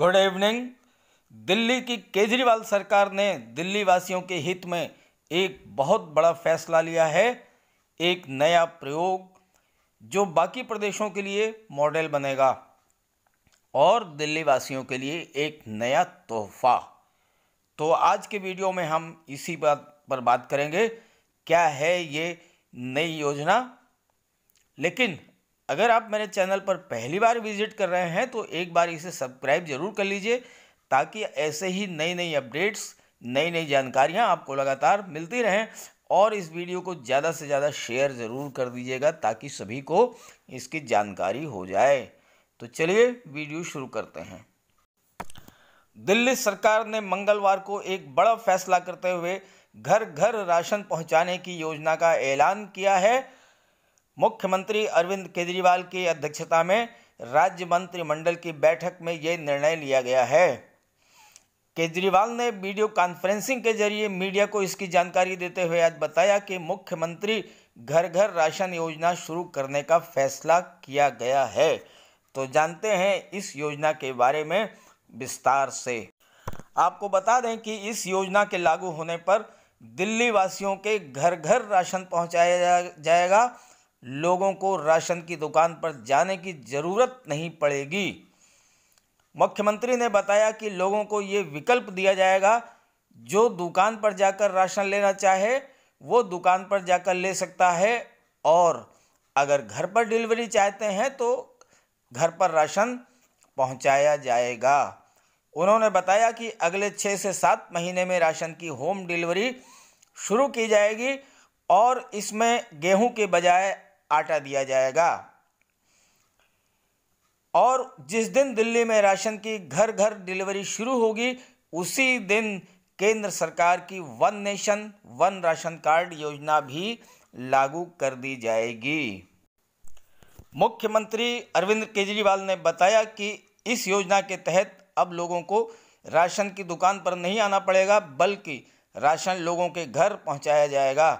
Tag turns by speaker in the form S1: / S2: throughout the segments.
S1: good evening Delhi की केजरीवाल सरकार ने दिल्ली वासियों के हित में एक बहुत बड़ा फैसला लिया है एक नया प्रयोग जो बाकी प्रदेशों के लिए मॉडल बनेगा और दिल्ली वासियों के लिए एक नया तोहफा तो आज के वीडियो में हम इसी बात पर बात करेंगे क्या है ये नई योजना लेकिन अगर आप मेरे चैनल पर पहली बार विजिट कर रहे हैं तो एक बार इसे सब्सक्राइब जरूर कर लीजिए ताकि ऐसे ही नई नई अपडेट्स नई नई जानकारियाँ आपको लगातार मिलती रहें और इस वीडियो को ज़्यादा से ज़्यादा शेयर ज़रूर कर दीजिएगा ताकि सभी को इसकी जानकारी हो जाए तो चलिए वीडियो शुरू करते हैं दिल्ली सरकार ने मंगलवार को एक बड़ा फैसला करते हुए घर घर राशन पहुंचाने की योजना का ऐलान किया है मुख्यमंत्री अरविंद केजरीवाल की अध्यक्षता में राज्य मंत्रिमंडल की बैठक में यह निर्णय लिया गया है केजरीवाल ने वीडियो कॉन्फ्रेंसिंग के जरिए मीडिया को इसकी जानकारी देते हुए आज बताया कि मुख्यमंत्री घर घर राशन योजना शुरू करने का फैसला किया गया है तो जानते हैं इस योजना के बारे में विस्तार से आपको बता दें कि इस योजना के लागू होने पर दिल्ली वासियों के घर घर राशन पहुंचाया जाएगा लोगों को राशन की दुकान पर जाने की ज़रूरत नहीं पड़ेगी मुख्यमंत्री ने बताया कि लोगों को ये विकल्प दिया जाएगा जो दुकान पर जाकर राशन लेना चाहे वो दुकान पर जाकर ले सकता है और अगर घर पर डिलीवरी चाहते हैं तो घर पर राशन पहुंचाया जाएगा उन्होंने बताया कि अगले छः से सात महीने में राशन की होम डिलीवरी शुरू की जाएगी और इसमें गेहूं के बजाय आटा दिया जाएगा और जिस दिन दिल्ली में राशन की घर घर डिलीवरी शुरू होगी उसी दिन केंद्र सरकार की one nation one ration card योजना भी लागू कर दी जाएगी मुख्यमंत्री अरविंद केजरीवाल ने बताया कि इस योजना के तहत अब लोगों को राशन की दुकान पर नहीं आना पड़ेगा बल्कि राशन लोगों के घर पहुंचाया जाएगा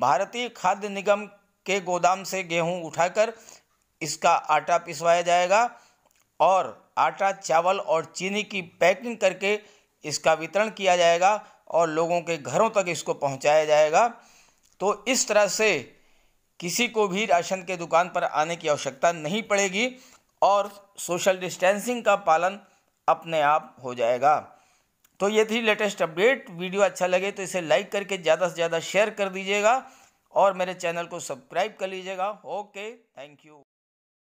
S1: भारतीय खाद्य निगम के गोदाम से गेहूं उठाकर इसका आटा पिसवाया जाएगा और आटा चावल और चीनी की पैकिंग करके इसका वितरण किया जाएगा और लोगों के घरों तक इसको पहुंचाया जाएगा तो इस तरह से किसी को भी राशन के दुकान पर आने की आवश्यकता नहीं पड़ेगी और सोशल डिस्टेंसिंग का पालन अपने आप हो जाएगा तो ये थी लेटेस्ट अपडेट वीडियो अच्छा लगे तो इसे लाइक करके ज़्यादा से ज़्यादा शेयर कर दीजिएगा और मेरे चैनल को सब्सक्राइब कर लीजिएगा ओके थैंक यू